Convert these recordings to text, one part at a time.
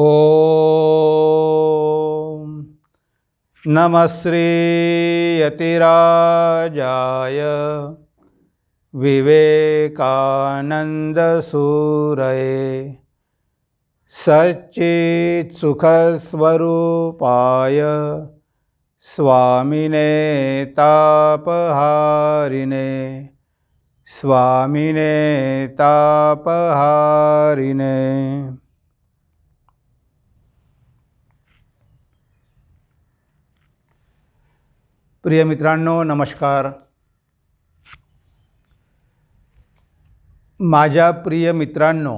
ॐ नमः श्रीयतिराजाय विवेकानन्दसूरये सच्चित्सुखस्वरूपाय स्वामिने तापहारिणे स्वामिने तापहारिणे प्रिय मित्रांनो नमस्कार माझ्या प्रिय मित्रांनो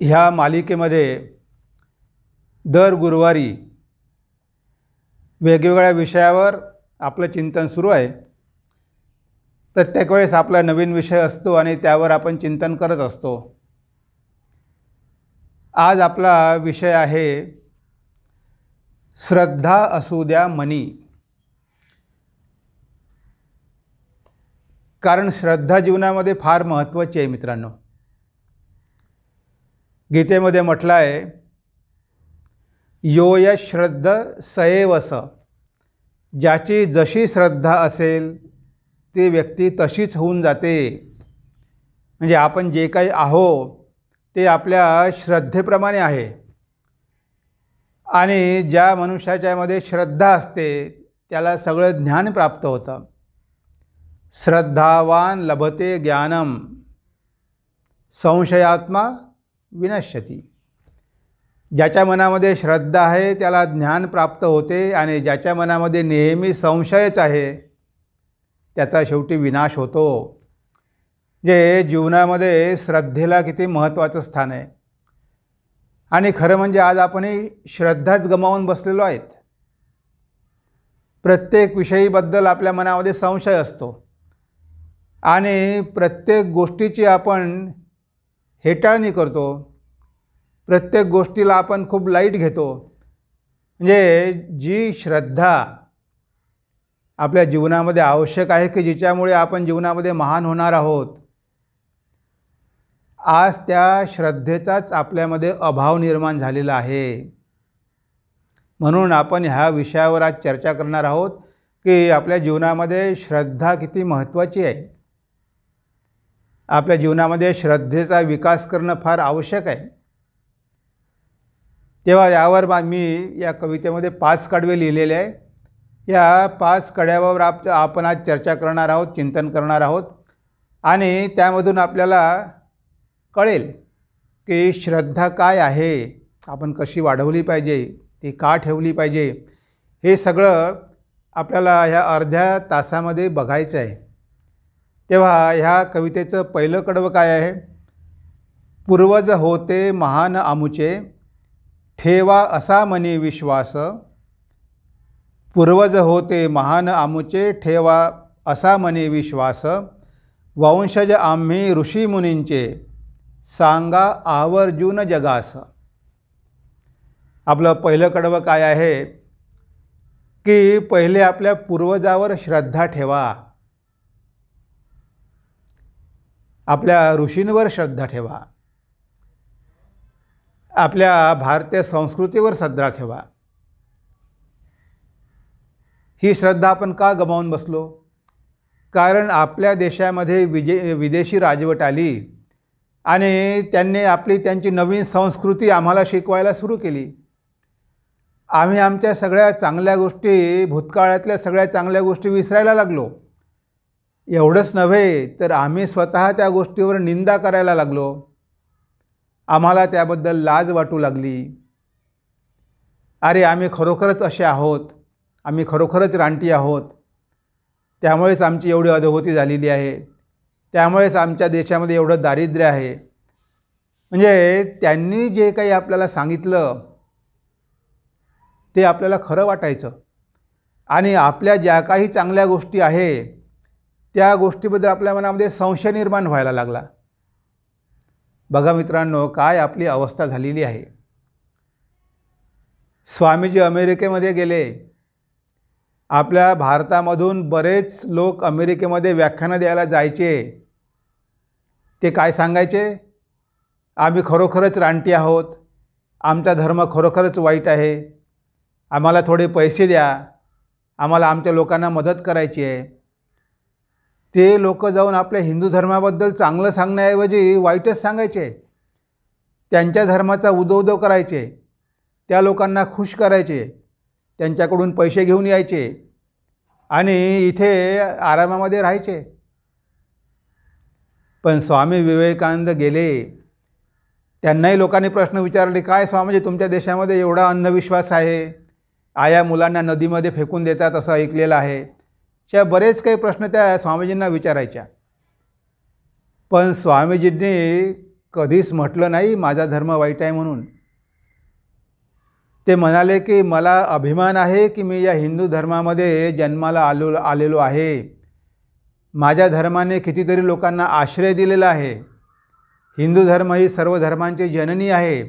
ह्या मालिकेमध्ये दर गुरुवारी वेगवेगळ्या विषयावर आपलं चिंतन सुरू आहे प्रत्येक वेळेस आपला नवीन विषय असतो आणि त्यावर आपण चिंतन करत असतो आज आपला विषय आहे श्रद्धा असू द्या मनी कारण श्रद्धा जीवनामध्ये फार महत्त्वाची आहे मित्रांनो गीतेमध्ये म्हटलं आहे यो य श्रद्ध सएवस ज्याची जशी श्रद्धा असेल ती व्यक्ती तशीच होऊन जाते म्हणजे आपण जे काही आहो ते आपल्या श्रद्धेप्रमाणे आहे आणि ज्या मनुष्याच्यामध्ये श्रद्धा असते त्याला सगळं ज्ञान प्राप्त होतं श्रद्धावान लभते ज्ञानम संशयात्मा विनश्यती ज्याच्या मनामध्ये श्रद्धा आहे त्याला ज्ञान प्राप्त होते आणि ज्याच्या मनामध्ये नेहमी संशयच आहे त्याचा शेवटी विनाश होतो जे जीवनामध्ये श्रद्धेला किती महत्त्वाचं स्थान आहे आणि खरं म्हणजे आज आपण श्रद्धाच गमावून बसलेलो आहेत प्रत्येक विषयीबद्दल आपल्या मनामध्ये संशय असतो आणि प्रत्येक गोष्टीची आपण हेटाळणी करतो प्रत्येक गोष्टीला आपण खूप लाईट घेतो म्हणजे जी श्रद्धा आपल्या जीवनामध्ये आवश्यक आहे की जिच्यामुळे आपण जीवनामध्ये महान होणार आहोत आज त्या श्रद्धेचाच आपल्यामध्ये अभाव निर्माण झालेला आहे म्हणून आपण ह्या विषयावर आज चर्चा करणार आहोत की आपल्या जीवनामध्ये श्रद्धा किती महत्त्वाची आहे आपल्या जीवनामध्ये श्रद्धेचा विकास करणं फार आवश्यक आहे तेव्हा यावर मी या कवितेमध्ये पाच कडवे लिहिलेले आहे या पाच कड्यावर आप आपण आज चर्चा करणार आहोत चिंतन करणार आहोत आणि त्यामधून आपल्याला कळेल की श्रद्धा काय आहे आपण कशी वाढवली पाहिजे ती का ठेवली पाहिजे हे सगळं आपल्याला ह्या अर्ध्या तासामध्ये बघायचं आहे तेव्हा ह्या कवितेचं पहिलं कडवं काय आहे पूर्वज होते महान आमुचे ठेवा असा मनी विश्वास पूर्वज होते महान आमुचे ठेवा असा मनी विश्वास वंशज आम्ही ऋषीमुनींचे सांगा आवर्जून जगास आपलं पहिलं कडवं काय आहे की पहिले आपल्या पूर्वजावर श्रद्धा ठेवा आपल्या ऋषींवर श्रद्धा ठेवा आपल्या भारतीय संस्कृतीवर श्रद्धा ठेवा ही श्रद्धा आपण का गमावून बसलो कारण आपल्या देशामध्ये विजे विदेशी राजवट आली आणि त्यांनी आपली त्यांची नवीन संस्कृती आम्हाला शिकवायला सुरू केली आम्ही आमच्या सगळ्या चांगल्या गोष्टी भूतकाळातल्या सगळ्या चांगल्या गोष्टी विसरायला लागलो एवढंच नव्हे तर आम्ही स्वतः त्या गोष्टीवर निंदा करायला लागलो आम्हाला त्याबद्दल लाज वाटू लागली अरे आम्ही खरोखरच असे आहोत आम्ही खरोखरच रानटी आहोत त्यामुळेच आमची एवढी अधोगती झालेली आहे त्यामुळेच आमच्या देशामध्ये एवढं दारिद्र्य आहे म्हणजे त्यांनी जे काही आपल्याला सांगितलं ते आपल्याला खरं वाटायचं आणि आपल्या ज्या काही चांगल्या गोष्टी आहे त्या गोष्टीबद्दल आपल्या मनामध्ये संशय निर्माण व्हायला लागला बघा मित्रांनो काय आपली अवस्था झालेली आहे स्वामीजी अमेरिकेमध्ये गेले आपल्या भारतामधून बरेच लोक अमेरिकेमध्ये व्याख्यानं द्यायला जायचे ते काय सांगायचे आम्ही खरोखरच रानटी आहोत आमचा धर्म खरोखरच वाईट आहे आम्हाला थोडे पैसे द्या आम्हाला आमच्या लोकांना मदत करायची आहे ते लोक जाऊन आपल्या हिंदू धर्माबद्दल चांगलं सांगण्याऐवजी वाईटच सांगायचे त्यांच्या धर्माचा उदोउदो करायचे त्या लोकांना खुश करायचे त्यांच्याकडून पैसे घेऊन यायचे आणि इथे आरामामध्ये राहायचे पण स्वामी विवेकानंद गेले त्यांनाही लोकांनी प्रश्न विचारले काय स्वामीजी तुमच्या देशामध्ये एवढा अंधविश्वास आहे आया मुलांना नदीमध्ये फेकून देतात असं ऐकलेलं आहे अशा बरेच काही प्रश्न त्या स्वामीजींना विचारायच्या पण स्वामीजींनी कधीच म्हटलं नाही माझा धर्म वाईट आहे म्हणून ते म्हणाले की मला अभिमान आहे की मी या हिंदू धर्मामध्ये जन्माला आलो आलेलो आहे माझ्या धर्माने कितीतरी लोकांना आश्रय दिलेला आहे हिंदू धर्म ही सर्व धर्मांची जननी आहे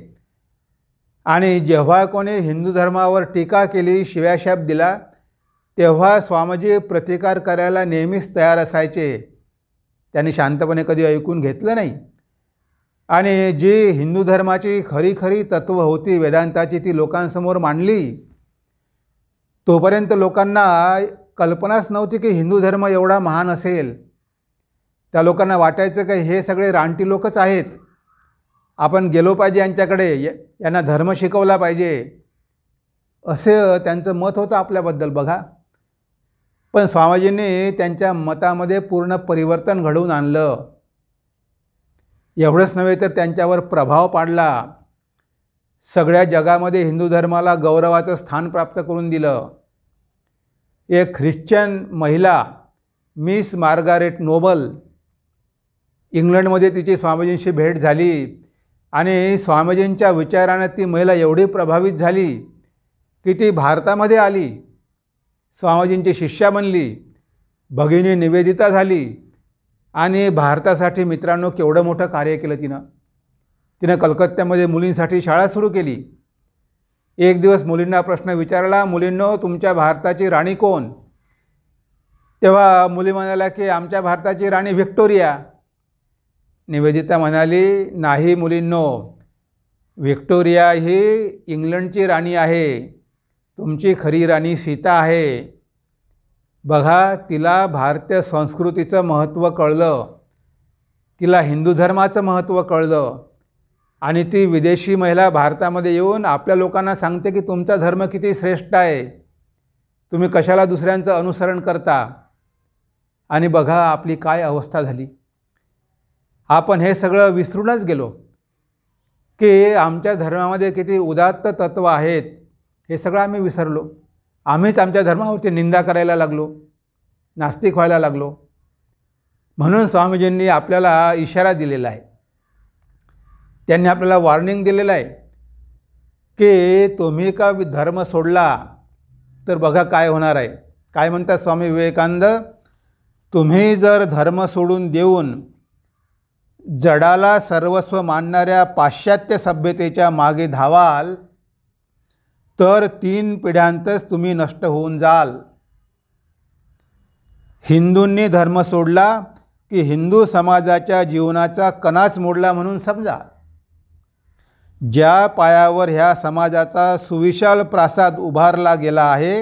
आणि जेव्हा कोणी हिंदू धर्मावर टीका केली शिव्याशाप दिला तेव्हा स्वामीजी प्रतिकार करायला नेहमीच तयार असायचे त्यांनी शांतपणे कधी ऐकून घेतलं नाही आणि जी हिंदू धर्माची खरी खरी तत्त्व होती वेदांताची ती लोकांसमोर मांडली तोपर्यंत लोकांना कल्पनाच नव्हती की हिंदू धर्म एवढा महान असेल त्या लोकांना वाटायचं की हे सगळे रानटी लोकच आहेत आपण गेलो पाहिजे यांच्याकडे यांना धर्म शिकवला पाहिजे असे त्यांचं मत होतं आपल्याबद्दल बघा पण स्वामीजींनी त्यांच्या मतामध्ये पूर्ण परिवर्तन घडवून आणलं एवढंच नव्हे तर त्यांच्यावर प्रभाव पाडला सगळ्या जगामध्ये हिंदू धर्माला गौरवाचं स्थान प्राप्त करून दिलं एक ख्रिश्चन महिला मिस मार्गारेट नोबल इंग्लंडमध्ये तिची स्वामीजींशी भेट झाली आणि स्वामीजींच्या विचाराने ती महिला एवढी प्रभावित झाली की ती भारतामध्ये आली स्वामीजींची शिष्या बनली भगिनी निवेदिता झाली आणि भारतासाठी मित्रांनो केवढं मोठं कार्य केलं तिनं तिनं कलकत्त्यामध्ये मुलींसाठी शाळा सुरू केली एक दिवस मुलींना प्रश्न विचारला मुलींनो तुमच्या भारताची राणी कोण तेव्हा मुली म्हणाल्या की आमच्या भारताची राणी व्हिक्टोरिया निवेदिता म्हणाली नाही मुलींनो व्हिक्टोरिया ही इंग्लंडची राणी आहे तुमची खरी राणी सीता आहे बघा तिला भारतीय संस्कृतीचं महत्त्व कळलं तिला हिंदू धर्माचं महत्त्व कळलं आणि ती विदेशी महिला भारतामध्ये येऊन आपल्या लोकांना सांगते की तुमचा धर्म किती श्रेष्ठ आहे तुम्ही कशाला दुसऱ्यांचं अनुसरण करता आणि बघा आपली काय अवस्था झाली आपण हे सगळं विसरूनच गेलो की आमच्या धर्मामध्ये किती उदात्त तत्त्व आहेत हे सगळं आम्ही विसरलो आम्हीच आमच्या धर्मावरती निंदा करायला लागलो नास्तिक व्हायला लागलो म्हणून स्वामीजींनी आपल्याला इशारा दिलेला आहे त्यांनी आपल्याला वॉर्निंग दिलेलं आहे की तुम्ही का धर्म सोडला तर बघा काय होणार आहे काय म्हणतात स्वामी विवेकानंद तुम्ही जर धर्म सोडून देऊन जडाला सर्वस्व मानणाऱ्या पाश्चात्य सभ्यतेच्या मागे धावाल तर तीन पिढ्यांतच तुम्ही नष्ट होऊन जाल हिंदूंनी धर्म सोडला की हिंदू समाजाच्या जीवनाचा कणाच मोडला म्हणून समजा ज्या पायावर ह्या समाजाचा सुविशाल प्रासाद उभारला गेला आहे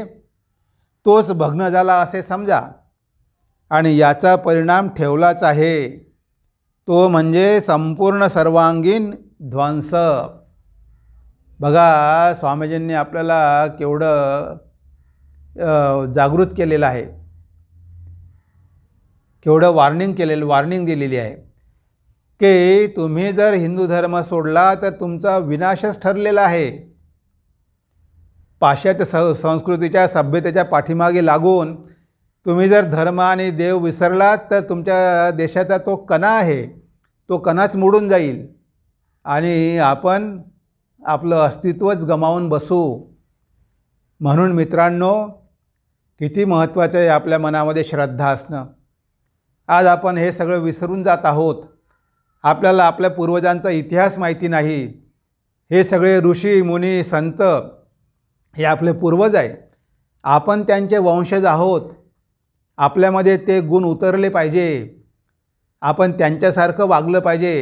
तोच भग्न झाला असे समजा आणि याचा परिणाम ठेवलाच आहे तो म्हणजे संपूर्ण सर्वांगीण ध्वंस बघा स्वामीजींनी आपल्याला केवढं जागृत केलेलं आहे केवढं वार्निंग केलेलं वॉर्निंग दिलेली आहे की तुम्ही जर हिंदू धर्म सोडला तर तुमचा विनाशच ठरलेला आहे पाश्चात्य स संस्कृतीच्या सभ्यतेच्या पाठीमागे लागून तुम्ही जर धर्म आणि देव विसरलात तर तुमच्या देशाचा तो कणा आहे तो कणाच मोडून जाईल आणि आपण आपलं अस्तित्वच गमावून बसू म्हणून मित्रांनो किती महत्त्वाचं आहे आपल्या मनामध्ये श्रद्धा असणं आज आपण हे सगळं विसरून जात आहोत आपल्याला आपल्या पूर्वजांचा इतिहास माहिती नाही हे सगळे ऋषी मुनी संत हे आपले पूर्वज आहे आपण त्यांचे वंशज आहोत आपल्यामध्ये ते गुण उतरले पाहिजे आपण त्यांच्यासारखं वागलं पाहिजे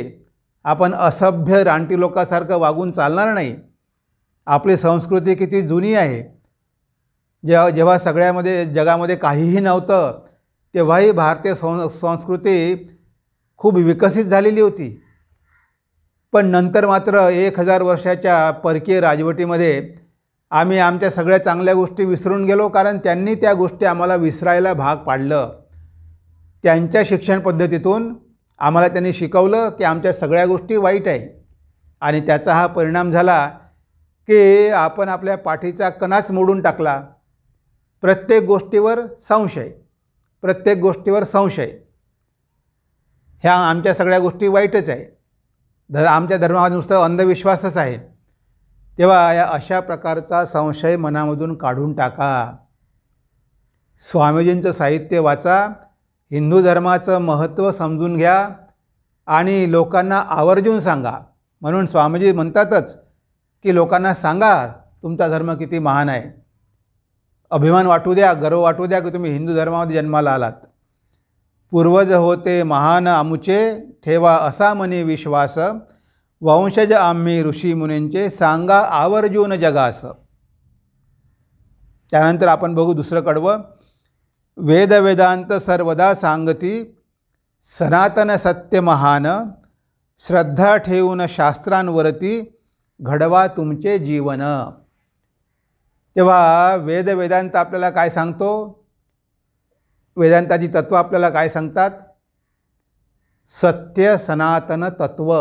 आपण असभ्य रानटी लोकांसारखं वागून चालणार नाही आपली संस्कृती किती जुनी आहे जेव्हा जेव्हा सगळ्यामध्ये जगामध्ये काहीही नव्हतं तेव्हाही भारतीय सं संस्कृती खूप विकसित झालेली होती पण नंतर मात्र एक हजार वर्षाच्या परकीय राजवटीमध्ये आम्ही आमच्या सगळ्या चांगल्या गोष्टी विसरून गेलो कारण त्यांनी त्या गोष्टी आम्हाला विसरायला भाग पाडलं त्यांच्या शिक्षण पद्धतीतून आम्हाला त्यांनी शिकवलं की आमच्या सगळ्या गोष्टी वाईट आहे आणि त्याचा हा परिणाम झाला की आपण आपल्या पाठीचा कणाच मोडून टाकला प्रत्येक गोष्टीवर संशय प्रत्येक गोष्टीवर संशय ह्या आमच्या सगळ्या गोष्टी वाईटच आहे धर आमच्या धर्मामध्ये नुसतं अंधविश्वासच आहे तेव्हा या अशा प्रकारचा संशय मनामधून काढून टाका स्वामीजींचं साहित्य वाचा हिंदू धर्माचं महत्त्व समजून घ्या आणि लोकांना आवर्जून सांगा म्हणून स्वामीजी म्हणतातच की लोकांना सांगा तुमचा धर्म किती महान आहे अभिमान वाटू द्या गर्व वाटू द्या की तुम्ही हिंदू धर्मामध्ये जन्माला आलात पूर्वज होते महान आमुचे ठेवा असा मनी विश्वास वंशज आम्ही ऋषी मुनींचे सांगा आवर्जून जगास त्यानंतर आपण बघू दुसरं कडवं वेदांत सर्वदा सांगती सनातन सत्य महान श्रद्धा ठेवून शास्त्रांवरती घडवा तुमचे जीवन तेव्हा वेद वेदांत आपल्याला काय सांगतो वेदांताची तत्व आपल्याला काय सांगतात सत्य सनातन तत्व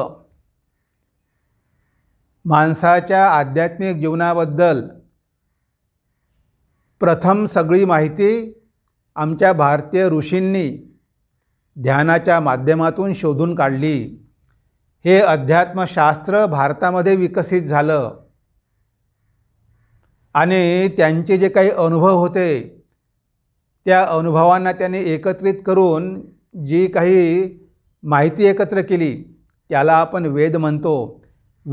माणसाच्या आध्यात्मिक जीवनाबद्दल प्रथम सगळी माहिती आमच्या भारतीय ऋषींनी ध्यानाच्या माध्यमातून शोधून काढली हे अध्यात्मशास्त्र भारतामध्ये विकसित झालं आणि त्यांचे जे काही अनुभव होते त्या अनुभवांना त्यांनी एकत्रित करून जी काही माहिती एकत्र केली त्याला आपण वेद म्हणतो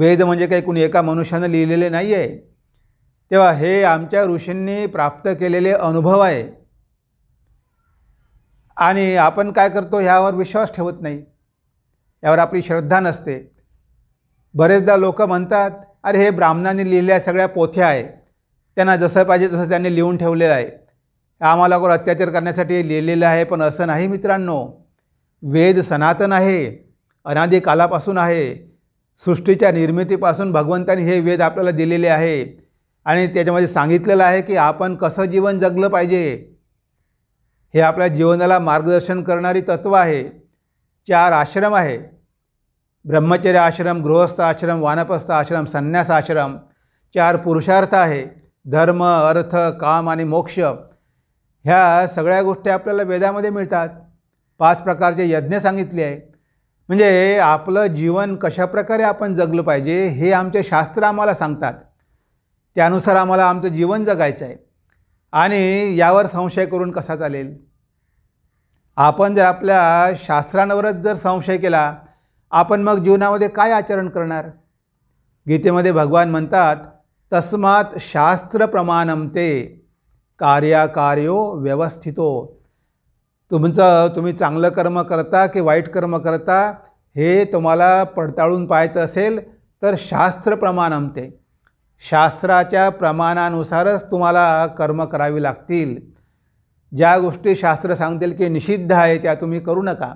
वेद म्हणजे काही कुणी एका मनुष्यानं लिहिलेले नाही आहे तेव्हा हे आमच्या ऋषींनी प्राप्त केलेले अनुभव आहे आणि आपण काय करतो ह्यावर विश्वास ठेवत नाही यावर आपली श्रद्धा नसते बरेचदा लोक म्हणतात अरे हे ब्राह्मणांनी लिहिलेल्या सगळ्या पोथ्या आहे त्यांना जसं पाहिजे तसं त्यांनी लिहून ठेवलेलं आहे आम्हालावर अत्याचार करण्यासाठी लिहिलेलं आहे पण असं नाही मित्रांनो वेद सनातन आहे अनादिकालापासून कालापासून आहे सृष्टीच्या निर्मितीपासून भगवंताने हे वेद आपल्याला दिलेले आहे आणि त्याच्यामध्ये सांगितलेलं आहे की आपण कसं जीवन जगलं पाहिजे हे आपल्या जीवनाला मार्गदर्शन करणारी तत्त्व आहे चार आश्रम आहे ब्रह्मचर्य आश्रम गृहस्थ आश्रम वानप्रस्थ आश्रम संन्यास आश्रम चार पुरुषार्थ आहे धर्म अर्थ काम आणि मोक्ष ह्या सगळ्या गोष्टी आपल्याला वेदामध्ये मिळतात पाच प्रकारचे यज्ञ सांगितले आहे म्हणजे आपलं जीवन कशाप्रकारे आपण जगलं पाहिजे हे आमचे शास्त्र आम्हाला सांगतात त्यानुसार आम्हाला आमचं जीवन जगायचं आहे आणि यावर संशय करून कसा चालेल आपण जर आपल्या शास्त्रांवरच जर संशय केला आपण मग जीवनामध्ये काय आचरण करणार गीतेमध्ये भगवान म्हणतात तस्मात शास्त्रप्रमाणम ते कार्याकार्यो व्यवस्थितो तुमचं तुम्ही चांगलं कर्म करता की वाईट कर्म करता हे तुम्हाला पडताळून पाहायचं असेल तर प्रमाण ते शास्त्राच्या प्रमाणानुसारच तुम्हाला कर्म करावी लागतील ज्या गोष्टी शास्त्र सांगतील की निषिद्ध आहे त्या तुम्ही करू नका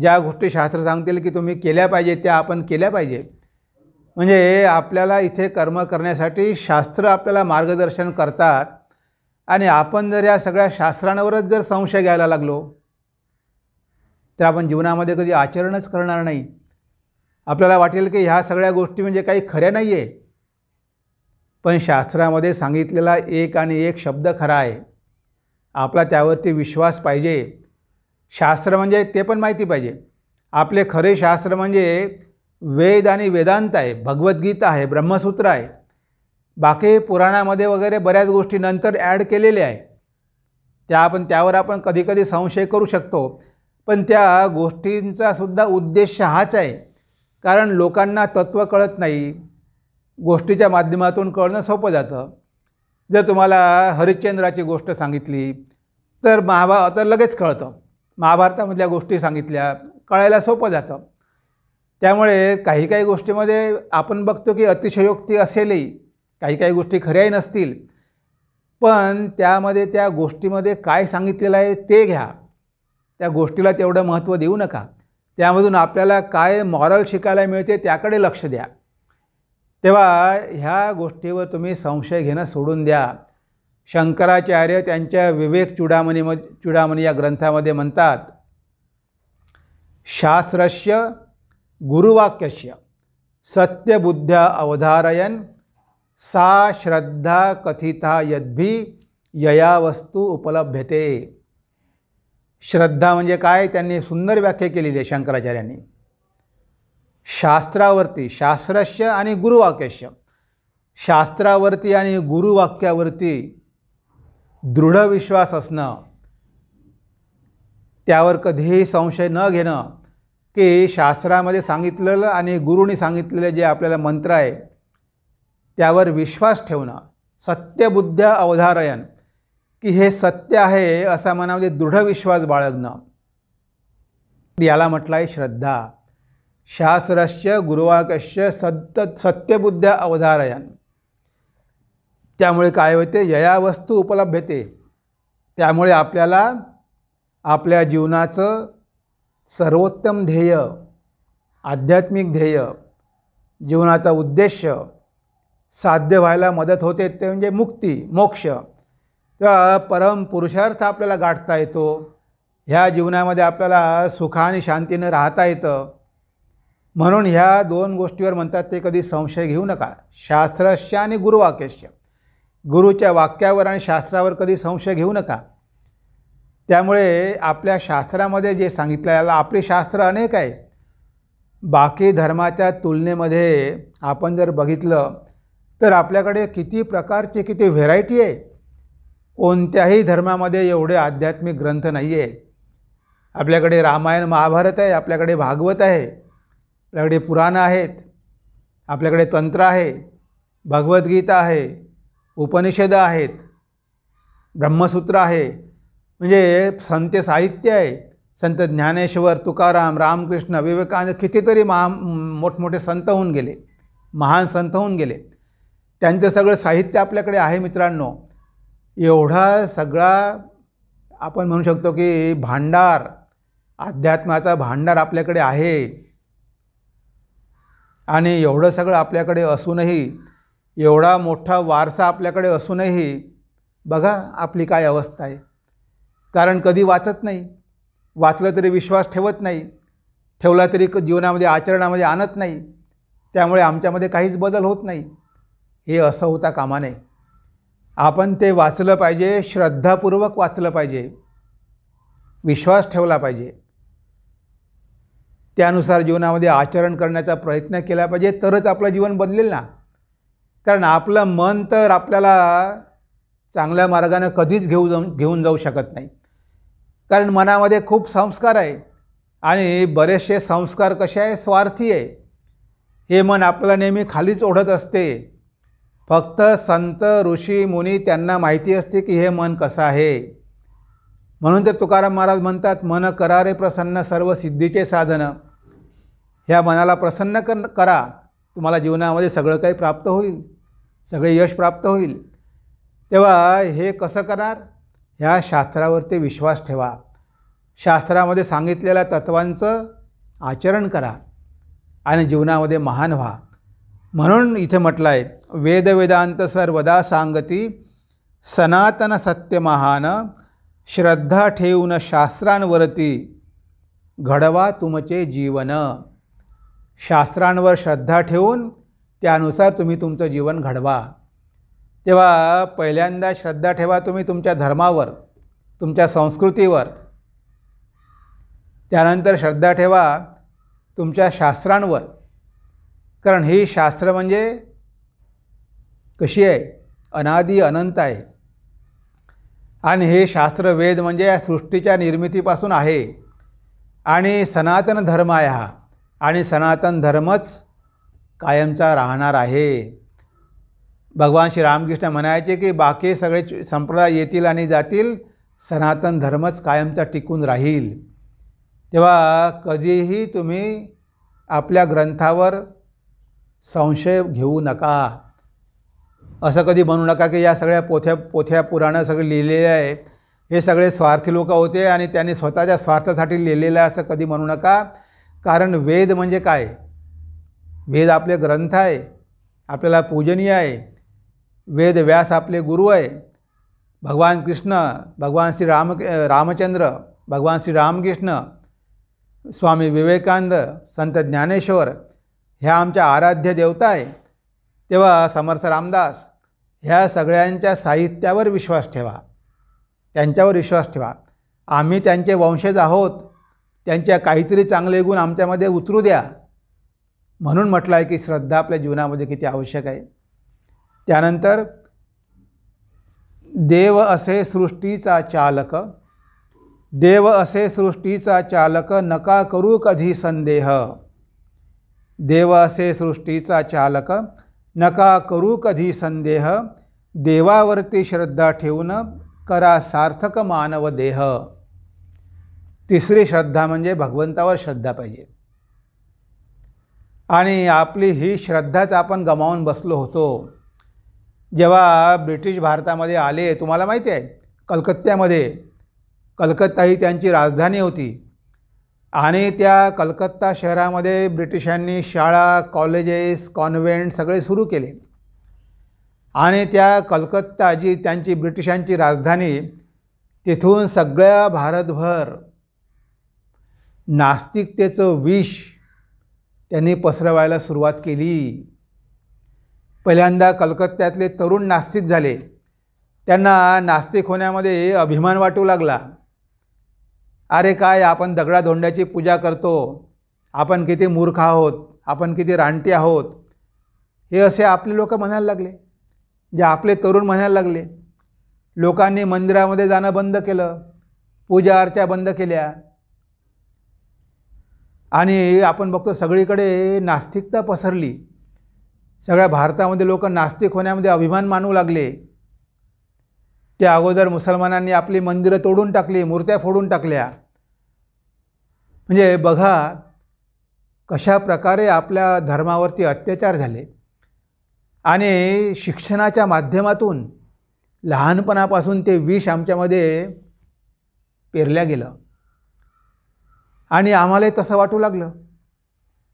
ज्या गोष्टी शास्त्र सांगतील की तुम्ही केल्या पाहिजे त्या आपण केल्या पाहिजे म्हणजे आपल्याला इथे कर्म करण्यासाठी शास्त्र आपल्याला मार्गदर्शन करतात आणि आपण जर या सगळ्या शास्त्रांवरच जर संशय घ्यायला लागलो तर आपण जीवनामध्ये कधी आचरणच करणार नाही आपल्याला वाटेल की ह्या सगळ्या गोष्टी म्हणजे काही खऱ्या नाही आहे पण शास्त्रामध्ये सांगितलेला एक आणि एक शब्द खरा आहे आपला त्यावरती विश्वास पाहिजे शास्त्र म्हणजे ते पण माहिती पाहिजे आपले खरे शास्त्र म्हणजे वेद आणि वेदांत आहे भगवद्गीता आहे ब्रह्मसूत्र आहे बाकी पुराणामध्ये वगैरे बऱ्याच गोष्टी नंतर ॲड केलेल्या आहे त्या आपण त्यावर आपण कधीकधी संशय करू शकतो पण त्या गोष्टींचा सुद्धा उद्देश हाच आहे कारण लोकांना तत्त्व कळत नाही गोष्टीच्या माध्यमातून कळणं सोपं जातं जर तुम्हाला हरिश्चंद्राची गोष्ट सांगितली तर महाभा तर लगेच कळतं महाभारतामधल्या गोष्टी सांगितल्या कळायला सोपं जातं त्यामुळे काही काही गोष्टीमध्ये आपण बघतो की अतिशयोक्ती असेलही काही काही गोष्टी खऱ्याही नसतील पण त्यामध्ये त्या गोष्टीमध्ये काय सांगितलेलं आहे ते घ्या त्या गोष्टीला तेवढं महत्त्व देऊ नका त्यामधून आपल्याला काय मॉरल शिकायला मिळते त्याकडे लक्ष द्या तेव्हा ह्या गोष्टीवर तुम्ही संशय घेणं सोडून द्या शंकराचार्य त्यांच्या विवेक चुडामणी चुडामणी या ग्रंथामध्ये म्हणतात शास्त्रस्य गुरुवाक्यस्य सत्यबुद्ध्या अवधारयन सा श्रद्धा कथिता यद्भी यया वस्तू उपलब्धते श्रद्धा म्हणजे काय त्यांनी सुंदर व्याख्या केलेली आहे शंकराचार्यांनी शास्त्रावरती शास्त्रस्य आणि गुरुवाक्यश शास्त्रावरती आणि गुरुवाक्यावरती दृढ विश्वास असणं त्यावर कधीही संशय न घेणं की शास्त्रामध्ये सांगितलेलं आणि गुरुनी सांगितलेलं जे आपल्याला मंत्र आहे त्यावर विश्वास ठेवणं सत्यबुद्ध अवधारयन की हे सत्य आहे असा मनामध्ये दृढ विश्वास बाळगणं याला म्हटलं आहे श्रद्धा शास्त्रश्य गुरुवाकश्य सत सत्यबुद्ध अवधारयन त्यामुळे काय होते यया वस्तू उपलब्धते त्यामुळे आपल्याला आपल्या जीवनाचं सर्वोत्तम ध्येय आध्यात्मिक ध्येय जीवनाचा उद्देश साध्य व्हायला मदत होते ते म्हणजे मुक्ती मोक्ष तेव्हा परम पुरुषार्थ आपल्याला गाठता येतो ह्या जीवनामध्ये आपल्याला सुख आणि शांतीनं राहता येतं म्हणून ह्या दोन गोष्टीवर म्हणतात ते कधी संशय घेऊ नका शास्त्रस्य आणि गुरुवाक्यस्य गुरुच्या वाक्यावर आणि शास्त्रावर कधी संशय घेऊ नका त्यामुळे आपल्या शास्त्रामध्ये जे सांगितलं याला आपली शास्त्र अनेक आहे बाकी धर्माच्या तुलनेमध्ये आपण जर बघितलं तर आपल्याकडे किती प्रकारचे किती व्हेरायटी आहे कोणत्याही धर्मामध्ये एवढे आध्यात्मिक ग्रंथ नाही आहेत आपल्याकडे रामायण महाभारत आहे आपल्याकडे भागवत आहे आपल्याकडे पुराणं आहेत आपल्याकडे तंत्र आहे भगवद्गीता आहे उपनिषदं आहेत ब्रह्मसूत्र आहे म्हणजे संत साहित्य आहे संत ज्ञानेश्वर तुकाराम रामकृष्ण विवेकानंद कितीतरी महा मोठमोठे संत होऊन गेले महान संत होऊन गेले त्यांचं सगळं साहित्य आपल्याकडे आहे मित्रांनो एवढा सगळा आपण म्हणू शकतो की भांडार अध्यात्माचा भांडार आपल्याकडे आहे आणि एवढं सगळं आपल्याकडे असूनही एवढा मोठा वारसा आपल्याकडे असूनही बघा आपली काय अवस्था आहे कारण कधी वाचत नाही वाचलं तरी विश्वास ठेवत नाही ठेवला तरी जीवनामध्ये आचरणामध्ये आणत नाही त्यामुळे आमच्यामध्ये काहीच बदल होत नाही हे असं होता कामा नये आपण ते वाचलं पाहिजे श्रद्धापूर्वक वाचलं पाहिजे विश्वास ठेवला पाहिजे त्यानुसार जीवनामध्ये आचरण करण्याचा प्रयत्न केला पाहिजे तरच आपलं जीवन बदलेल ना कारण आपलं मन तर आपल्याला चांगल्या मार्गाने कधीच घेऊ जाऊन घेऊन जाऊ शकत नाही कारण मनामध्ये खूप संस्कार आहे आणि बरेचसे संस्कार कसे आहे स्वार्थी आहे हे मन आपल्याला नेहमी खालीच ओढत असते फक्त संत ऋषी मुनी त्यांना माहिती असते की हे मन कसं आहे म्हणून ते तुकाराम महाराज म्हणतात मन करारे प्रसन्न सर्व सिद्धीचे साधनं ह्या मनाला प्रसन्न कर करा तुम्हाला जीवनामध्ये सगळं काही प्राप्त होईल सगळे यश प्राप्त होईल तेव्हा हे कसं करणार ह्या शास्त्रावरती विश्वास ठेवा शास्त्रामध्ये सांगितलेल्या तत्वांचं आचरण करा आणि जीवनामध्ये महान व्हा म्हणून इथे म्हटलं आहे वेदवेदांत सर्वदा सांगती सनातन सत्यमहान श्रद्धा ठेवून शास्त्रांवरती घडवा तुमचे जीवन शास्त्रांवर श्रद्धा ठेवून त्यानुसार तुम्ही तुमचं जीवन घडवा तेव्हा पहिल्यांदा श्रद्धा ठेवा तुम्ही तुमच्या धर्मावर तुमच्या संस्कृतीवर त्यानंतर श्रद्धा ठेवा तुमच्या शास्त्रांवर कारण ही शास्त्र म्हणजे कशी आहे अनादी अनंत आहे आणि हे शास्त्र वेद म्हणजे या सृष्टीच्या निर्मितीपासून आहे आणि सनातन धर्म आहे हा आणि सनातन धर्मच कायमचा राहणार आहे भगवान श्री रामकृष्ण म्हणायचे की बाकी सगळे संप्रदाय येतील आणि जातील सनातन धर्मच कायमचा टिकून राहील तेव्हा कधीही तुम्ही आपल्या ग्रंथावर संशय घेऊ नका असं कधी म्हणू नका की या सगळ्या पोथ्या पोथ्या पुराणं सगळे लिहिलेले आहे हे सगळे स्वार्थी लोक होते आणि त्यांनी स्वतःच्या स्वार्थासाठी लिहिलेलं आहे असं कधी म्हणू नका कारण वेद म्हणजे काय वेद आपले ग्रंथ आहे आपल्याला पूजनीय आहे वेद व्यास आपले गुरु आहे भगवान कृष्ण भगवान श्री राम रामचंद्र भगवान श्री रामकृष्ण स्वामी विवेकानंद संत ज्ञानेश्वर ह्या आमच्या आराध्य देवता आहे तेव्हा समर्थ रामदास ह्या सगळ्यांच्या साहित्यावर विश्वास ठेवा त्यांच्यावर विश्वास ठेवा आम्ही त्यांचे वंशज आहोत त्यांच्या काहीतरी चांगले गुण आमच्यामध्ये उतरू द्या म्हणून म्हटलं आहे की श्रद्धा आपल्या जीवनामध्ये किती आवश्यक आहे त्यानंतर देव असे सृष्टीचा चालक देव असे सृष्टीचा चालक नका करू कधी संदेह देव असे सृष्टीचा चालक नका करू कधी संदेह देवावरती श्रद्धा ठेवून करा सार्थक मानव देह तिसरी श्रद्धा म्हणजे भगवंतावर श्रद्धा पाहिजे आणि आपली ही श्रद्धाच आपण गमावून बसलो होतो जेव्हा ब्रिटिश भारतामध्ये आले तुम्हाला माहिती आहे कलकत्त्यामध्ये कलकत्ता ही त्यांची राजधानी होती आणि त्या कलकत्ता शहरामध्ये ब्रिटिशांनी शाळा कॉलेजेस कॉन्व्हेंट सगळे सुरू केले आणि त्या कलकत्ता जी त्यांची ब्रिटिशांची राजधानी तिथून सगळ्या भारतभर नास्तिकतेचं विष त्यांनी पसरवायला सुरुवात केली पहिल्यांदा कलकत्त्यातले तरुण नास्तिक झाले त्यांना नास्तिक होण्यामध्ये अभिमान वाटू लागला अरे काय आपण दगडा धोंड्याची पूजा करतो आपण किती मूर्ख आहोत आपण किती रानटी आहोत हे असे आपले लोक म्हणायला लागले जे आपले तरुण म्हणायला लागले लोकांनी मंदिरामध्ये जाणं बंद केलं पूजा अर्चा बंद केल्या आणि आपण बघतो सगळीकडे नास्तिकता पसरली सगळ्या भारतामध्ये लोक नास्तिक होण्यामध्ये अभिमान मानू लागले त्या अगोदर मुसलमानांनी आपली मंदिरं तोडून टाकली मूर्त्या फोडून टाकल्या म्हणजे बघा कशा प्रकारे आपल्या धर्मावरती अत्याचार झाले आणि शिक्षणाच्या माध्यमातून लहानपणापासून ते विष आमच्यामध्ये पेरल्या गेलं आणि आम्हालाही तसं वाटू लागलं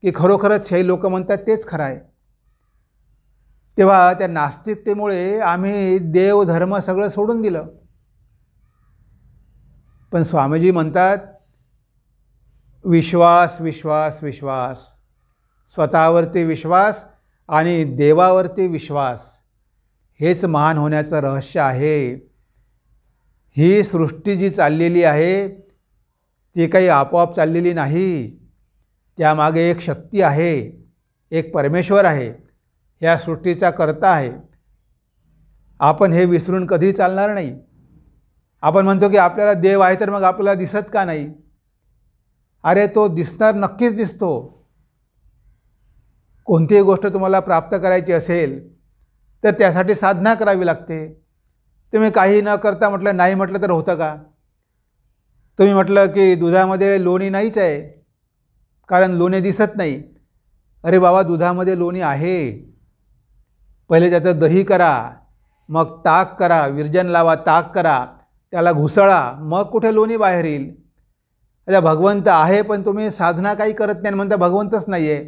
की खरोखरच हे लोक म्हणतात तेच खरं आहे तेव्हा त्या नास्तिकतेमुळे आम्ही देव धर्म सगळं सोडून दिलं पण स्वामीजी म्हणतात विश्वास विश्वास विश्वास स्वतःवरती विश्वास आणि देवावरती विश्वास हेच महान होण्याचं रहस्य आहे ही सृष्टी जी चाललेली आहे ती काही आपोआप चाललेली नाही त्यामागे एक शक्ती आहे एक परमेश्वर आहे या सृष्टीचा करता आहे आपण हे विसरून कधी चालणार नाही आपण म्हणतो की आपल्याला देव आहे तर मग आपल्याला दिसत का नाही अरे तो दिसणार नक्कीच दिसतो कोणतीही गोष्ट तुम्हाला प्राप्त करायची असेल तर त्यासाठी साधना करावी लागते तुम्ही काही न करता म्हटलं नाही म्हटलं तर होतं का तुम्ही म्हटलं की दुधामध्ये लोणी नाहीच आहे कारण लोणी दिसत नाही अरे बाबा दुधामध्ये लोणी आहे पहिले त्याचं दही करा मग ताक करा विरजन लावा ताक करा त्याला घुसळा मग कुठे लोणी बाहेर येईल अच्छा भगवंत आहे पण तुम्ही साधना काही करत नाही म्हणता भगवंतच नाही आहे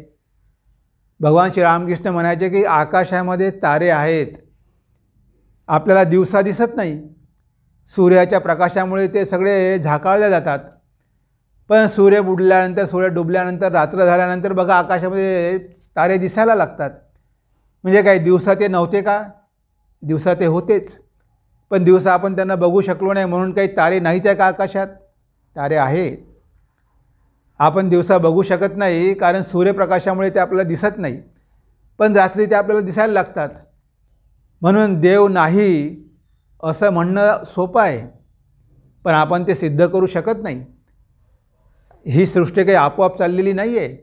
भगवान रामकृष्ण म्हणायचे की आकाशामध्ये तारे आहेत आपल्याला दिवसा दिसत नाही सूर्याच्या प्रकाशामुळे ते सगळे झाकाळले जातात पण सूर्य बुडल्यानंतर सूर्य डुबल्यानंतर रात्र झाल्यानंतर बघा आकाशामध्ये तारे दिसायला लागतात म्हणजे काय दिवसा ते नव्हते का दिवसा ते होतेच पण दिवसा आपण त्यांना बघू शकलो नाही म्हणून काही तारे नाहीच आहे का आकाशात तारे आहेत आपण दिवसा बघू शकत नाही कारण सूर्यप्रकाशामुळे ते आपल्याला दिसत नाही पण रात्री ते आपल्याला दिसायला लागतात म्हणून देव नाही असं म्हणणं सोपं आहे पण आपण ते सिद्ध करू शकत नाही ही सृष्टी काही आपोआप चाललेली नाही आहे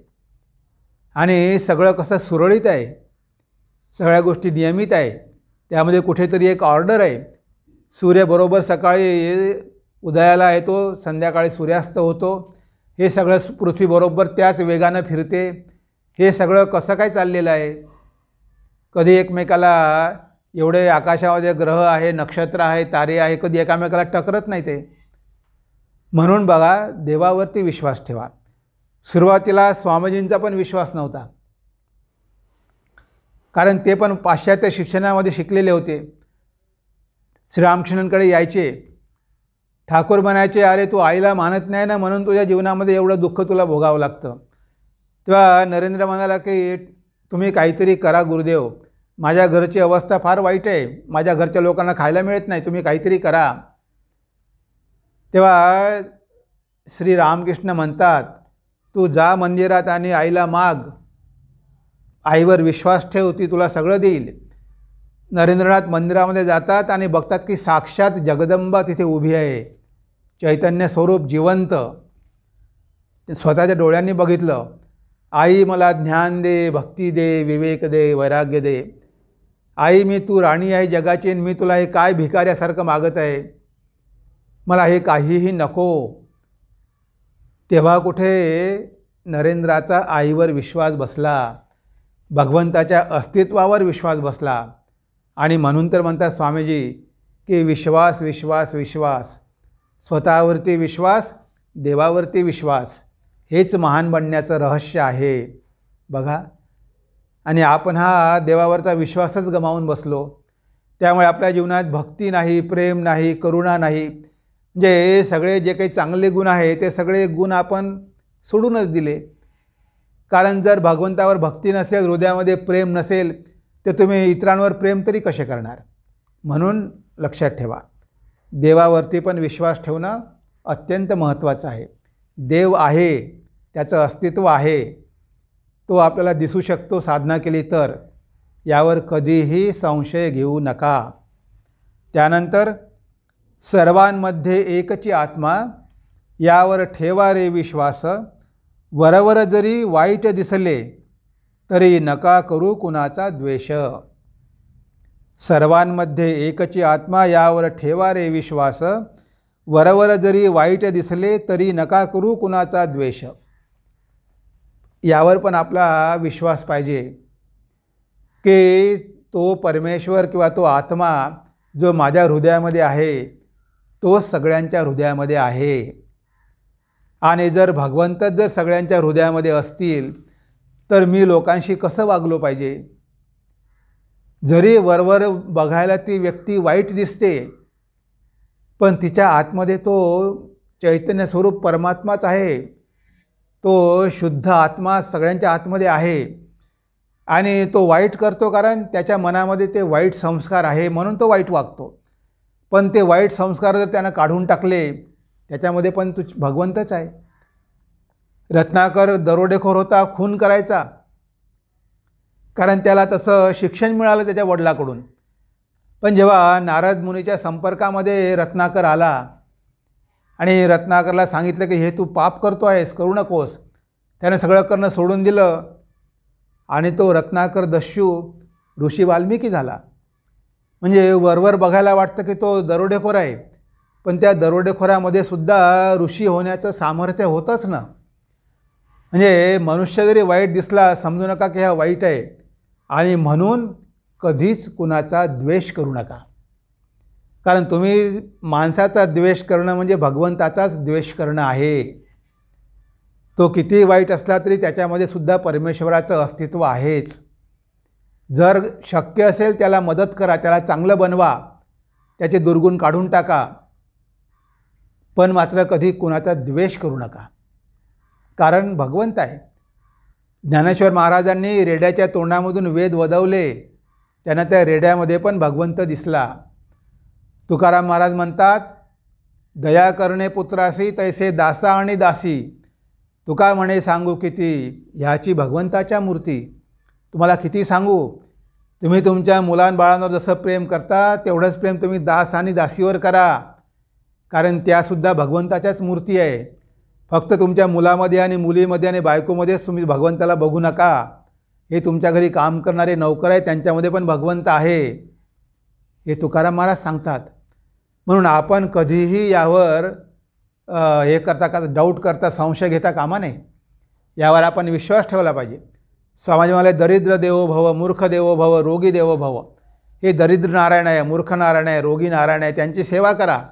आणि सगळं कसं सुरळीत आहे सगळ्या गोष्टी नियमित आहे त्यामध्ये कुठेतरी एक ऑर्डर आहे सूर्य बरोबर सकाळी उदयाला येतो संध्याकाळी सूर्यास्त होतो हे सगळं पृथ्वीबरोबर त्याच वेगानं फिरते हे सगळं कसं काय चाललेलं आहे कधी एकमेकाला एवढे आकाशामध्ये ग्रह आहे नक्षत्र आहे तारे आहे कधी एकामेकाला टकरत नाही ते म्हणून बघा देवावरती विश्वास ठेवा सुरुवातीला स्वामीजींचा पण विश्वास नव्हता कारण ते पण पाश्चात्य शिक्षणामध्ये शिकलेले होते श्रीरामकृष्णांकडे यायचे ठाकूर म्हणायचे अरे तू आईला मानत नाही ना म्हणून तुझ्या जीवनामध्ये एवढं दुःख तुला भोगावं लागतं तेव्हा नरेंद्र म्हणाला की तुम्ही काहीतरी करा गुरुदेव माझ्या घरची अवस्था फार वाईट आहे माझ्या घरच्या लोकांना खायला मिळत नाही तुम्ही काहीतरी करा तेव्हा श्री रामकृष्ण म्हणतात तू जा मंदिरात आणि आईला माग आईवर विश्वास ठेव ती तुला सगळं देईल नरेंद्रनाथ मंदिरामध्ये जातात आणि बघतात की साक्षात जगदंबा तिथे उभी आहे चैतन्य स्वरूप जिवंत स्वतःच्या डोळ्यांनी बघितलं आई मला ज्ञान दे भक्ती दे विवेक दे वैराग्य दे आई मी तू राणी आहे जगाची मी तुला हे काय भिकाऱ्यासारखं मागत आहे मला हे काहीही नको तेव्हा कुठे नरेंद्राचा आईवर विश्वास बसला भगवंताच्या अस्तित्वावर विश्वास बसला आणि म्हणून तर म्हणतात स्वामीजी की विश्वास विश्वास विश्वास स्वतःवरती विश्वास देवावरती विश्वास हेच महान बनण्याचं रहस्य आहे बघा आणि आपण हा देवावरचा विश्वासच गमावून बसलो त्यामुळे आपल्या जीवनात भक्ती नाही प्रेम नाही करुणा नाही म्हणजे सगळे जे काही चांगले गुण आहे ते सगळे गुण आपण सोडूनच दिले कारण जर भगवंतावर भक्ती नसेल हृदयामध्ये प्रेम नसेल तर तुम्ही इतरांवर प्रेम तरी कसे करणार म्हणून लक्षात ठेवा देवावरती पण विश्वास ठेवणं अत्यंत महत्त्वाचं आहे देव आहे त्याचं अस्तित्व आहे तो आपल्याला दिसू शकतो साधना केली तर यावर कधीही संशय घेऊ नका त्यानंतर सर्वांमध्ये एकची आत्मा यावर ठेवा रे विश्वास वरवर जरी वाईट दिसले तरी नका करू कुणाचा द्वेष सर्वांमध्ये एकची आत्मा यावर ठेवा रे विश्वास वरवर जरी वाईट दिसले तरी नका करू कुणाचा द्वेष यावर पण आपला विश्वास पाहिजे की तो परमेश्वर किंवा तो आत्मा जो माझ्या हृदयामध्ये आहे तो सगळ्यांच्या हृदयामध्ये आहे आणि जर भगवंतच जर सगळ्यांच्या हृदयामध्ये असतील तर मी लोकांशी कसं वागलो पाहिजे जरी वरवर बघायला ती व्यक्ती वाईट दिसते पण तिच्या आतमध्ये तो चैतन्यस्वरूप परमात्माच आहे तो शुद्ध आत्मा सगळ्यांच्या आतमध्ये आहे आणि तो वाईट करतो कारण त्याच्या मनामध्ये ते वाईट संस्कार आहे म्हणून तो वाईट वागतो पण ते वाईट संस्कार जर त्यानं काढून टाकले त्याच्यामध्ये पण तू भगवंतच आहे रत्नाकर दरोडेखोर होता खून करायचा कारण त्याला तसं शिक्षण मिळालं त्याच्या वडिलाकडून पण जेव्हा नारद मुनीच्या संपर्कामध्ये रत्नाकर आला आणि रत्नाकरला सांगितलं की हे तू पाप करतो आहेस करू नकोस त्यानं सगळं करणं सोडून दिलं आणि तो रत्नाकर दस्यू ऋषी वाल्मिकी झाला म्हणजे वरवर बघायला वाटतं की तो दरोडेखोर आहे पण त्या दरोडेखोऱ्यामध्ये सुद्धा ऋषी होण्याचं सामर्थ्य होतंच ना म्हणजे मनुष्य जरी वाईट दिसला समजू नका की हा वाईट आहे आणि म्हणून कधीच कुणाचा द्वेष करू नका कारण तुम्ही माणसाचा द्वेष करणं म्हणजे भगवंताचाच द्वेष करणं आहे तो किती वाईट असला तरी त्याच्यामध्ये सुद्धा परमेश्वराचं अस्तित्व आहेच जर शक्य असेल त्याला मदत करा त्याला चांगलं बनवा त्याचे दुर्गुण काढून टाका पण मात्र कधी कुणाचा द्वेष करू नका कारण भगवंत आहे ज्ञानेश्वर महाराजांनी रेड्याच्या तोंडामधून वेद वदवले त्यांना त्या रेड्यामध्ये पण भगवंत दिसला तुकाराम महाराज म्हणतात दया करणे पुत्रासी तैसे दासा आणि दासी तुका म्हणे सांगू किती ह्याची भगवंताच्या मूर्ती तुम्हाला किती सांगू तुम्ही तुमच्या मुलांबाळांवर जसं प्रेम करता तेवढंच प्रेम तुम्ही दास आणि दासीवर करा कारण त्यासुद्धा भगवंताच्याच मूर्ती आहे फक्त तुमच्या मुलामध्ये आणि मुलीमध्ये आणि बायकोमध्येच तुम्ही भगवंताला बघू नका हे तुमच्या घरी काम करणारे नौकर आहे त्यांच्यामध्ये पण भगवंत आहे हे तुकाराम महाराज सांगतात म्हणून आपण कधीही यावर हे करता का डाऊट करता संशय घेता कामा नये यावर आपण विश्वास ठेवला पाहिजे स्वामी दरिद्र देवो भव मूर्ख देवो भव रोगी देवो भव हे दरिद्र नारायण आहे मूर्ख नारायण आहे रोगी नारायण आहे त्यांची सेवा करा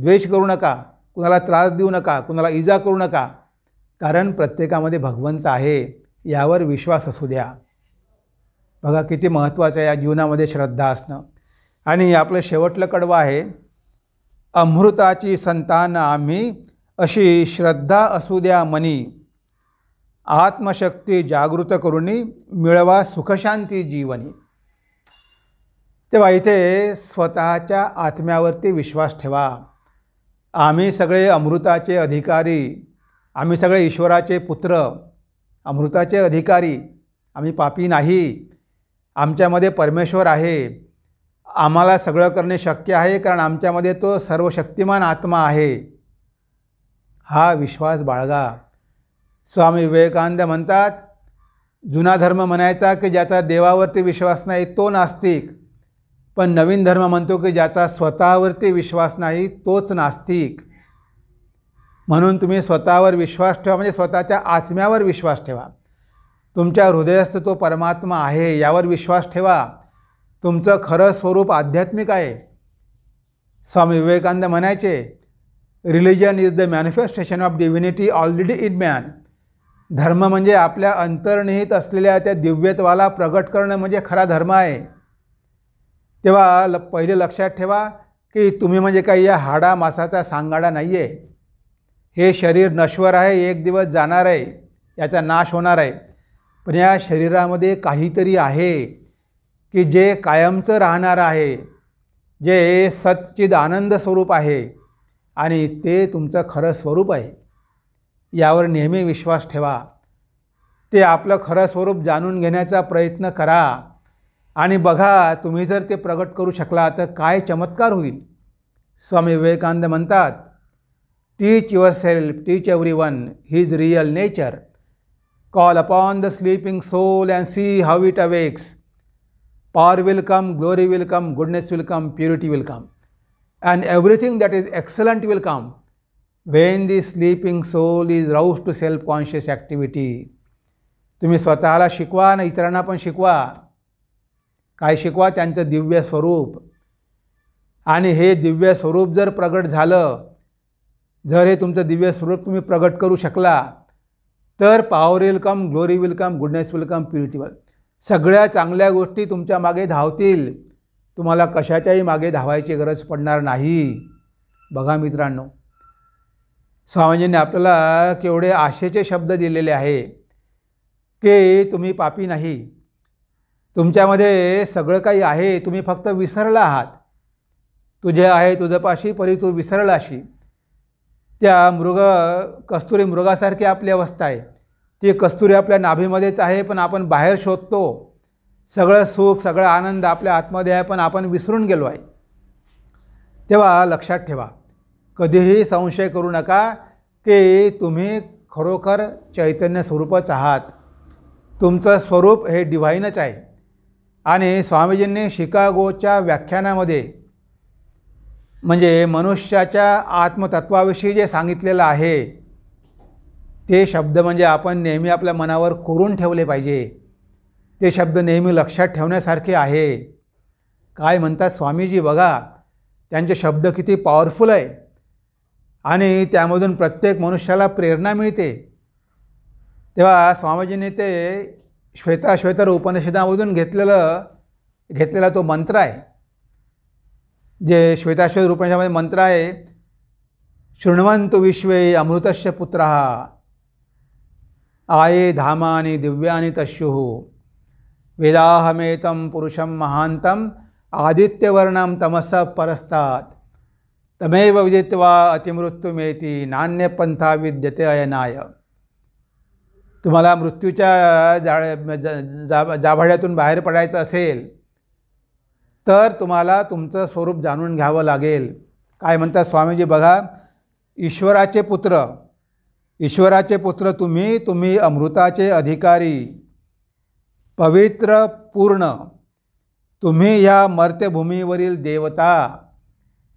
द्वेष करू नका कुणाला त्रास देऊ नका कुणाला इजा करू नका कारण प्रत्येकामध्ये भगवंत आहे यावर विश्वास असू द्या बघा किती महत्त्वाचं आहे या जीवनामध्ये श्रद्धा असणं आणि आपलं शेवटलं कडवं आहे अमृताची संतान आम्ही अशी श्रद्धा असू द्या मनी आत्मशक्ती जागृत करून मिळवा सुखशांती जीवनी तेव्हा इथे स्वतःच्या आत्म्यावरती विश्वास ठेवा आम्ही सगळे अमृताचे अधिकारी आम्ही सगळे ईश्वराचे पुत्र अमृताचे अधिकारी आम्ही पापी नाही आमच्यामध्ये परमेश्वर आहे आम्हाला सगळं करणे शक्य आहे कारण आमच्यामध्ये तो सर्व शक्तिमान आत्मा आहे हा विश्वास बाळगा स्वामी विवेकानंद म्हणतात जुना धर्म म्हणायचा की ज्याचा देवावरती विश्वास नाही तो नास्तिक पण नवीन धर्म म्हणतो की ज्याचा स्वतःवरती विश्वास नाही तोच नास्तिक म्हणून तुम्ही स्वतःवर विश्वास ठेवा म्हणजे स्वतःच्या आत्म्यावर विश्वास ठेवा तुमच्या हृदयस्थ तो परमात्मा आहे यावर विश्वास ठेवा तुमचं खरं स्वरूप आध्यात्मिक आहे स्वामी विवेकानंद म्हणायचे religion is the manifestation of divinity already in man धर्म म्हणजे आपल्या अंतर्निहित असलेल्या त्या दिव्यत्वाला प्रगट करणं म्हणजे खरा धर्म आहे तेव्हा ल पहिले लक्षात ठेवा की तुम्ही म्हणजे काही या हाडा मासाचा सांगाडा नाही आहे हे शरीर नश्वर आहे एक दिवस जाणार आहे याचा नाश होणार आहे पण या शरीरामध्ये काहीतरी आहे की जे कायमचं राहणार आहे जे सच्चिद आनंद स्वरूप आहे आणि ते तुमचं खरं स्वरूप आहे यावर नेहमी विश्वास ठेवा ते आपलं खरं स्वरूप जाणून घेण्याचा प्रयत्न करा आणि बघा तुम्ही जर ते प्रगट करू शकला तर काय चमत्कार होईल स्वामी विवेकानंद म्हणतात teach your self teach every one his real nature call upon the sleeping soul and see how it awakes power will come glory will come goodness will come purity will come and everything that is excellent will come when the sleeping soul is roused to self conscious activity तुम्ही स्वतःला शिकवा आणि इतरांना पण शिकवा काय शिकवा त्यांचं दिव्य स्वरूप आणि हे दिव्य स्वरूप जर प्रगट झालं जर हे तुमचं दिव्य स्वरूप तुम्ही प्रगट करू शकला तर power will come glory will come goodness will come come purity सगळ्या चांगल्या गोष्टी तुमच्या मागे धावतील तुम्हाला कशाच्याही मागे धावायची गरज पडणार नाही बघा मित्रांनो स्वामीजींनी आपल्याला केवढे आशेचे शब्द दिलेले आहे की तुम्ही पापी नाही तुमच्यामध्ये सगळं काही आहे तुम्ही फक्त विसरला आहात तुझे आहे तुझपाशी परी तू विसरलाशी त्या मृग कस्तुरी मृगासारखी आपली अवस्था आहे ती कस्तुरी आपल्या नाभीमध्येच आहे पण आपण बाहेर शोधतो सगळं सुख सगळा आनंद आपल्या आतमध्ये आहे पण आपण विसरून गेलो आहे तेव्हा लक्षात ठेवा कधीही संशय करू नका की तुम्ही खरोखर चैतन्य स्वरूपच आहात तुमचं स्वरूप हे डिव्हाईनच आहे आणि स्वामीजींनी शिकागोच्या व्याख्यानामध्ये म्हणजे मनुष्याच्या आत्मतत्वाविषयी जे सांगितलेलं आहे ते शब्द म्हणजे आपण नेहमी आपल्या मनावर कोरून ठेवले पाहिजे ते शब्द नेहमी लक्षात ठेवण्यासारखे आहे काय म्हणतात स्वामीजी बघा त्यांचे शब्द किती पॉवरफुल आहे आणि त्यामधून प्रत्येक मनुष्याला प्रेरणा मिळते तेव्हा स्वामीजींनी ते श्वेताश्वेतर उपनिषदामधून घेतलेलं घेतलेला तो मंत्र आहे जे श्वेताश्वेत उपनिषदामध्ये मंत्र आहे शृण्वंतु विश्वे अमृतस्य पुत्र आये धामानी दिव्यानी तश्युः वेदाहमेतम पुरुषम महांतम आदित्यवर्णम तमस परस्तात तमेव विदित्वा अतिमृत्युमेती नान्यपंथा विद्यते अयनाय तुम्हाला मृत्यूच्या ज जा जाभाड्यातून बाहेर पडायचं असेल तर तुम्हाला तुमचं स्वरूप जाणून घ्यावं लागेल काय म्हणतात स्वामीजी बघा ईश्वराचे पुत्र ईश्वराचे पुत्र तुम्ही तुम्ही अमृताचे अधिकारी पवित्र पूर्ण तुम्ही ह्या मर्त्यभूमीवरील देवता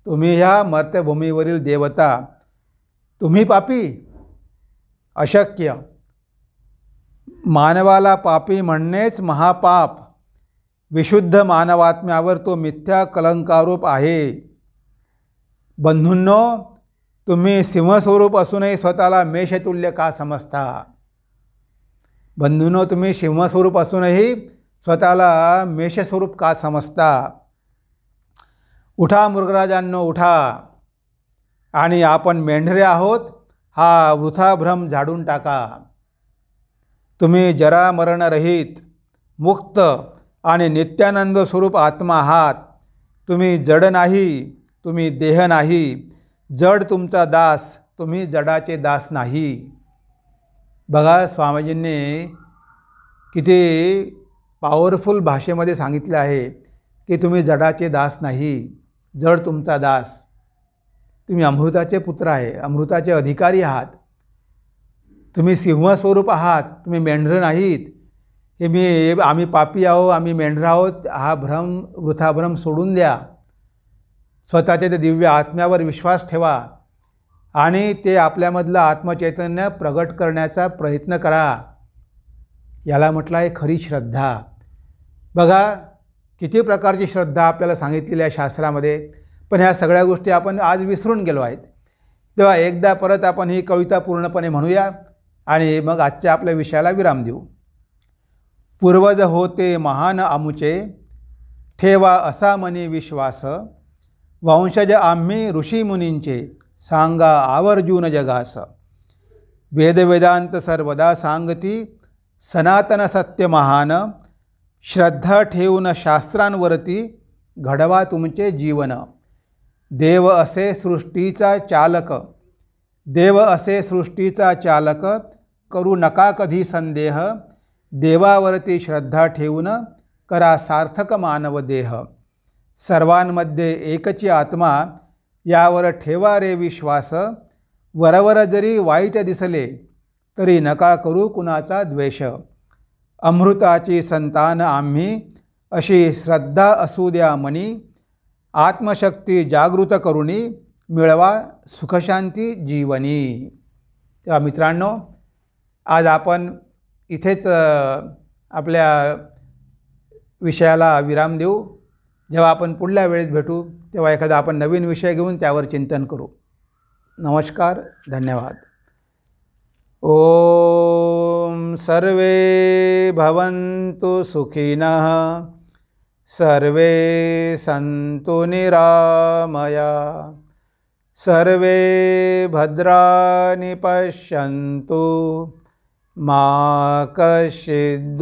तुम्ही ह्या मर्त्यभूमीवरील देवता तुम्ही पापी अशक्य मानवाला पापी म्हणणेच महापाप विशुद्ध मानवात्म्यावर तो मिथ्या कलंकारूप आहे बंधूंनो तुम्ही सिंहस्वरूप असूनही स्वतःला मेषतुल्य का समजता बंधूंनो तुम्ही सिंहस्वरूप असूनही स्वतःला मेषस्वरूप का समजता उठा मृगराजांनो उठा आणि आपण मेंढरे आहोत हा वृथाभ्रम झाडून टाका तुम्ही जरा मरणरहित मुक्त आणि नित्यानंद स्वरूप आत्मा आहात तुम्ही जड नाही तुम्ही देह नाही जड तुमचा दास तुम्ही जडाचे दास नाही बघा स्वामीजींनी किती पॉवरफुल भाषेमध्ये सांगितलं आहे की तुम्ही जडाचे दास नाही जड तुमचा दास तुम्ही अमृताचे पुत्र आहे अमृताचे अधिकारी आहात तुम्ही सिंहस्वरूप आहात तुम्ही मेंढरं नाहीत हे मी आम्ही पापी आहो आम्ही मेंढरं आहोत हा भ्रम वृथाभ्रम सोडून द्या स्वतःच्या त्या दिव्य आत्म्यावर विश्वास ठेवा आणि ते आपल्यामधलं आत्मचैतन्य प्रगट करण्याचा प्रयत्न करा याला म्हटलं आहे खरी श्रद्धा बघा किती प्रकारची श्रद्धा आपल्याला सांगितलेली आहे शास्त्रामध्ये पण ह्या सगळ्या गोष्टी आपण आज विसरून गेलो आहेत तेव्हा एकदा परत आपण ही कविता पूर्णपणे म्हणूया आणि मग आजच्या आपल्या विषयाला विराम देऊ पूर्वज होते महान आमुचे ठेवा असा मनी विश्वास वंशज आम्ही ऋषीमुनींचे सांगा आवर्जून जगास वेदवेदांत सर्वदा सांगती सनातन सत्य महान श्रद्धा ठेवून शास्त्रांवरती घडवा तुमचे जीवन देव असे सृष्टीचा चालक देव असे सृष्टीचा चालक करू नका कधी संदेह देवावरती श्रद्धा ठेवून करा सार्थक मानव देह सर्वांमध्ये एकची आत्मा यावर ठेवा रे विश्वास वरवर जरी वाईट दिसले तरी नका करू कुणाचा द्वेष अमृताची संतान आम्ही अशी श्रद्धा असू द्या मनी आत्मशक्ती जागृत करुणी मिळवा सुखशांती जीवनी त्या मित्रांनो आज आपण इथेच आपल्या विषयाला विराम देऊ जेव्हा आपण पुढल्या वेळेस भेटू तेव्हा एखादा आपण नवीन विषय घेऊन त्यावर चिंतन करू नमस्कार धन्यवाद ओम सर्वे भवन्तु सुखिनः सर्वे सन्तु निरामया सर्वे भद्राणि पश्यन्तु मा कश्चिद्दुःखभाग्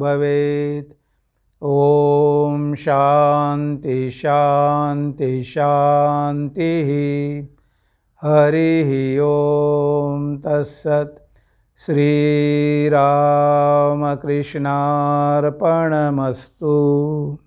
भवेत् ॐ शान्ति शान्ति शान्तिः हरिः ॐ तत्सत् श्रीरामकृष्णार्पणमस्तु